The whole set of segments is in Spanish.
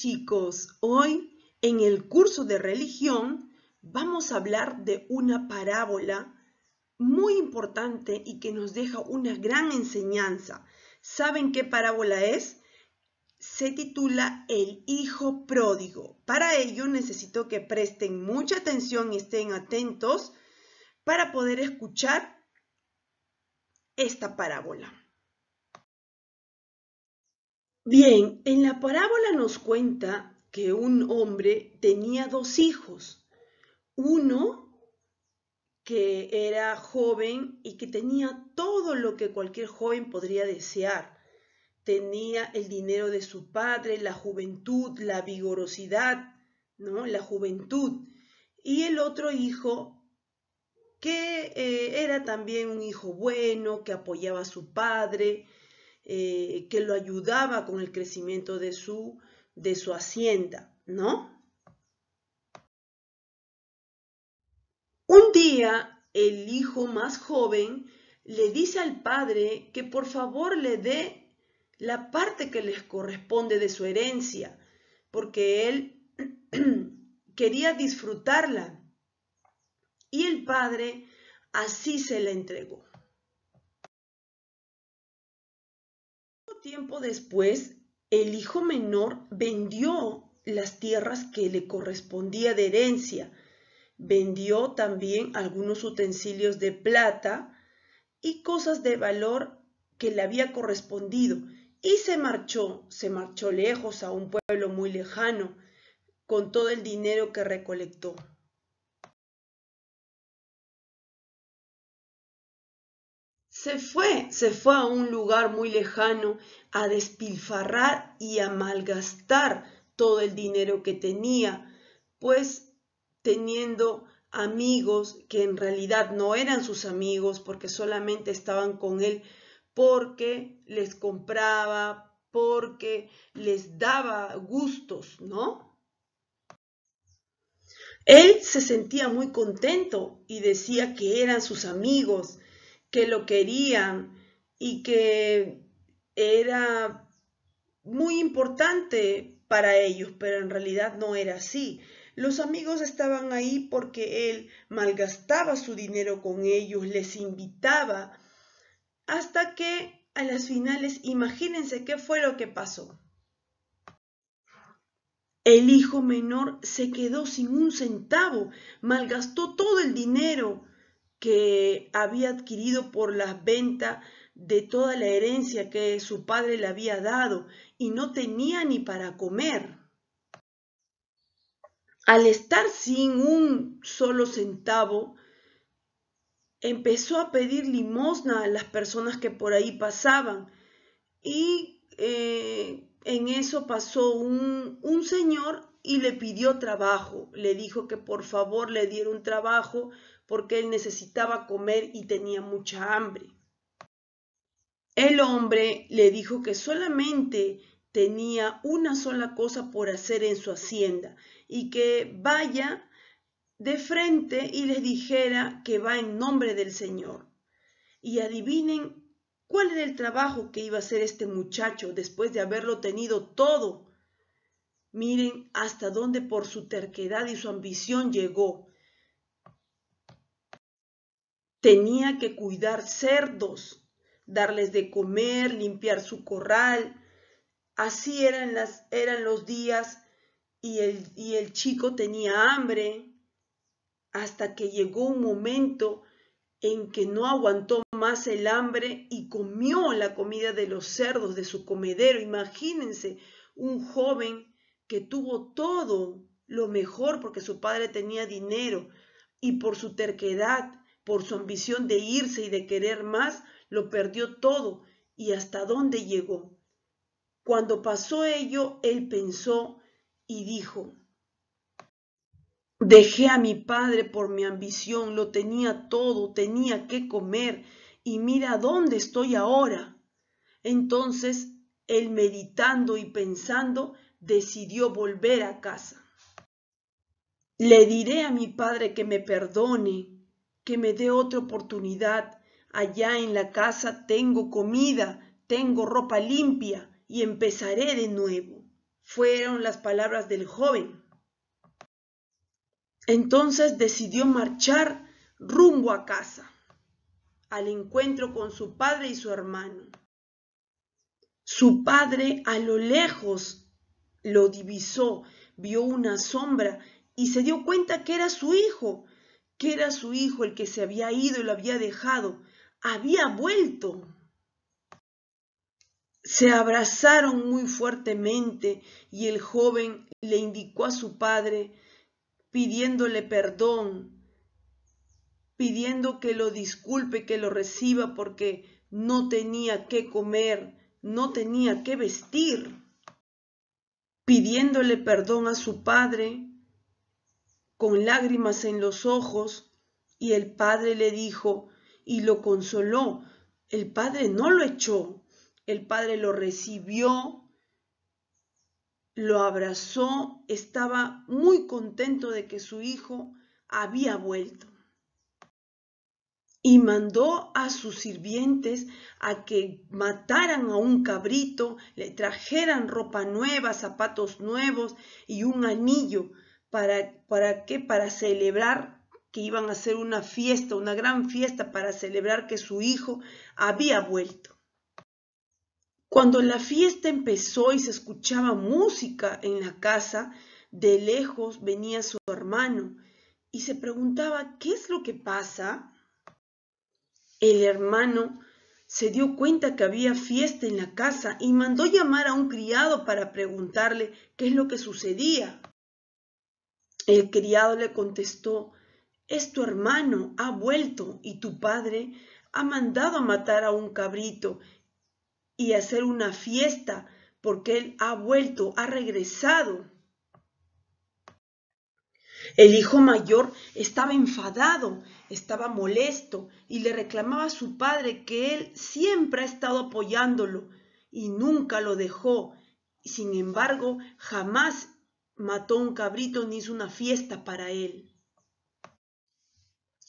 chicos, hoy en el curso de religión vamos a hablar de una parábola muy importante y que nos deja una gran enseñanza. ¿Saben qué parábola es? Se titula El Hijo Pródigo. Para ello necesito que presten mucha atención y estén atentos para poder escuchar esta parábola. Bien, en la parábola nos cuenta que un hombre tenía dos hijos. Uno que era joven y que tenía todo lo que cualquier joven podría desear. Tenía el dinero de su padre, la juventud, la vigorosidad, ¿no? La juventud. Y el otro hijo que eh, era también un hijo bueno, que apoyaba a su padre, eh, que lo ayudaba con el crecimiento de su, de su hacienda, ¿no? Un día el hijo más joven le dice al padre que por favor le dé la parte que les corresponde de su herencia, porque él quería disfrutarla. Y el padre así se la entregó. tiempo después, el hijo menor vendió las tierras que le correspondía de herencia, vendió también algunos utensilios de plata y cosas de valor que le había correspondido, y se marchó, se marchó lejos a un pueblo muy lejano, con todo el dinero que recolectó. Se fue, se fue a un lugar muy lejano a despilfarrar y a malgastar todo el dinero que tenía, pues teniendo amigos que en realidad no eran sus amigos porque solamente estaban con él porque les compraba, porque les daba gustos, ¿no? Él se sentía muy contento y decía que eran sus amigos que lo querían y que era muy importante para ellos, pero en realidad no era así. Los amigos estaban ahí porque él malgastaba su dinero con ellos, les invitaba, hasta que a las finales, imagínense qué fue lo que pasó. El hijo menor se quedó sin un centavo, malgastó todo el dinero, que había adquirido por las ventas de toda la herencia que su padre le había dado y no tenía ni para comer. Al estar sin un solo centavo, empezó a pedir limosna a las personas que por ahí pasaban y eh, en eso pasó un, un señor y le pidió trabajo, le dijo que por favor le diera un trabajo porque él necesitaba comer y tenía mucha hambre. El hombre le dijo que solamente tenía una sola cosa por hacer en su hacienda y que vaya de frente y les dijera que va en nombre del Señor. Y adivinen cuál era el trabajo que iba a hacer este muchacho después de haberlo tenido todo. Miren hasta dónde por su terquedad y su ambición llegó. Tenía que cuidar cerdos, darles de comer, limpiar su corral. Así eran, las, eran los días y el, y el chico tenía hambre hasta que llegó un momento en que no aguantó más el hambre y comió la comida de los cerdos de su comedero. Imagínense un joven que tuvo todo lo mejor porque su padre tenía dinero y por su terquedad por su ambición de irse y de querer más, lo perdió todo y hasta dónde llegó. Cuando pasó ello, él pensó y dijo, dejé a mi padre por mi ambición, lo tenía todo, tenía que comer, y mira dónde estoy ahora. Entonces, él meditando y pensando, decidió volver a casa. Le diré a mi padre que me perdone, que me dé otra oportunidad. Allá en la casa tengo comida, tengo ropa limpia y empezaré de nuevo. Fueron las palabras del joven. Entonces decidió marchar rumbo a casa, al encuentro con su padre y su hermano. Su padre a lo lejos lo divisó, vio una sombra y se dio cuenta que era su hijo que era su hijo el que se había ido y lo había dejado, había vuelto. Se abrazaron muy fuertemente y el joven le indicó a su padre pidiéndole perdón, pidiendo que lo disculpe, que lo reciba porque no tenía qué comer, no tenía qué vestir, pidiéndole perdón a su padre con lágrimas en los ojos, y el padre le dijo y lo consoló. El padre no lo echó, el padre lo recibió, lo abrazó, estaba muy contento de que su hijo había vuelto. Y mandó a sus sirvientes a que mataran a un cabrito, le trajeran ropa nueva, zapatos nuevos y un anillo ¿Para, qué? Para celebrar que iban a hacer una fiesta, una gran fiesta para celebrar que su hijo había vuelto. Cuando la fiesta empezó y se escuchaba música en la casa, de lejos venía su hermano y se preguntaba qué es lo que pasa. El hermano se dio cuenta que había fiesta en la casa y mandó llamar a un criado para preguntarle qué es lo que sucedía. El criado le contestó, es tu hermano, ha vuelto, y tu padre ha mandado a matar a un cabrito y hacer una fiesta, porque él ha vuelto, ha regresado. El hijo mayor estaba enfadado, estaba molesto y le reclamaba a su padre que él siempre ha estado apoyándolo y nunca lo dejó. Sin embargo, jamás mató un cabrito ni hizo una fiesta para él.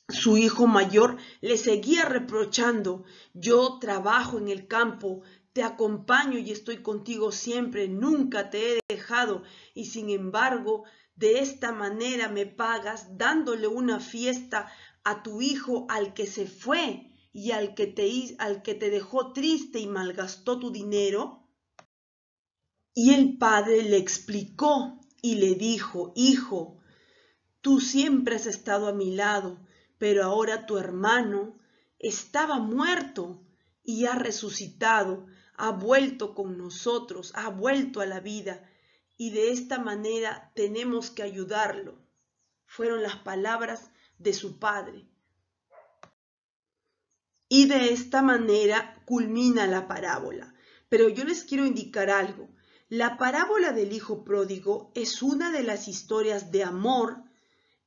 Su hijo mayor le seguía reprochando, yo trabajo en el campo, te acompaño y estoy contigo siempre, nunca te he dejado, y sin embargo, de esta manera me pagas dándole una fiesta a tu hijo al que se fue y al que te, al que te dejó triste y malgastó tu dinero. Y el padre le explicó y le dijo, Hijo, tú siempre has estado a mi lado, pero ahora tu hermano estaba muerto y ha resucitado, ha vuelto con nosotros, ha vuelto a la vida, y de esta manera tenemos que ayudarlo. Fueron las palabras de su padre. Y de esta manera culmina la parábola. Pero yo les quiero indicar algo. La parábola del Hijo Pródigo es una de las historias de amor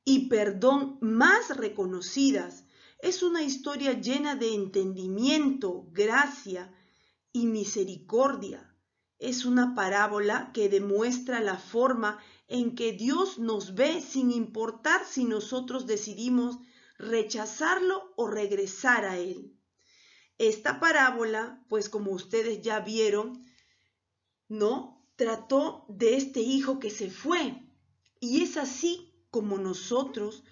y perdón más reconocidas. Es una historia llena de entendimiento, gracia y misericordia. Es una parábola que demuestra la forma en que Dios nos ve sin importar si nosotros decidimos rechazarlo o regresar a Él. Esta parábola, pues como ustedes ya vieron, ¿no? trató de este hijo que se fue. Y es así como nosotros,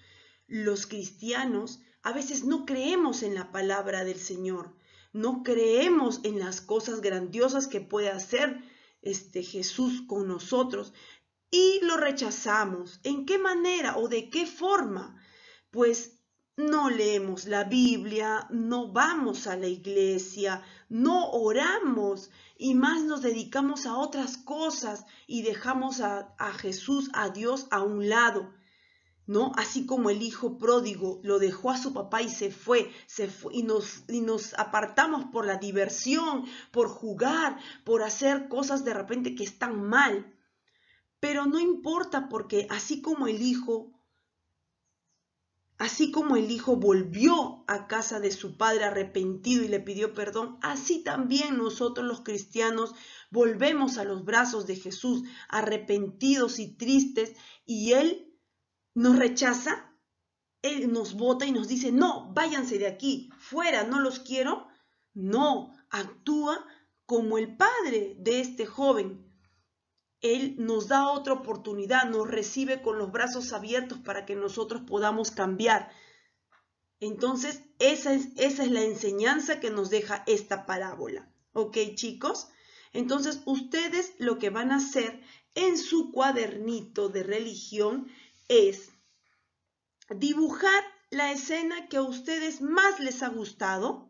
los cristianos, a veces no creemos en la palabra del Señor, no creemos en las cosas grandiosas que puede hacer este Jesús con nosotros y lo rechazamos. ¿En qué manera o de qué forma? Pues no leemos la Biblia, no vamos a la iglesia, no oramos y más nos dedicamos a otras cosas y dejamos a, Jesús, a Dios a un lado. ¿No? Así como el hijo pródigo lo dejó a su papá y se fue, y, nos, y nos apartamos por la diversión, por jugar, por hacer cosas de repente que están mal. Pero no importa porque así como el hijo Así como el hijo volvió a casa de su padre arrepentido y le pidió perdón, así también nosotros los cristianos volvemos a los brazos de Jesús arrepentidos y tristes y Él nos rechaza, Él nos bota y nos dice, no, váyanse de aquí, fuera, no los quiero. No, actúa como el padre de este joven, él nos da otra oportunidad, nos recibe con los brazos abiertos para que nosotros podamos cambiar. Entonces, esa es, esa es la enseñanza que nos deja esta parábola. ¿Ok, chicos? Entonces, ustedes lo que van a hacer en su cuadernito de religión es dibujar la escena que a ustedes más les ha gustado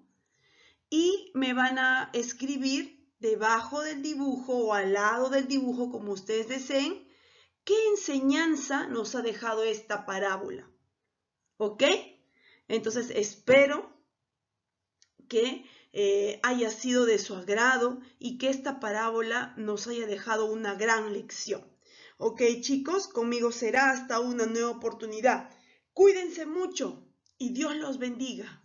y me van a escribir debajo del dibujo o al lado del dibujo, como ustedes deseen, qué enseñanza nos ha dejado esta parábola. ¿Ok? Entonces espero que eh, haya sido de su agrado y que esta parábola nos haya dejado una gran lección. Ok chicos, conmigo será hasta una nueva oportunidad. Cuídense mucho y Dios los bendiga.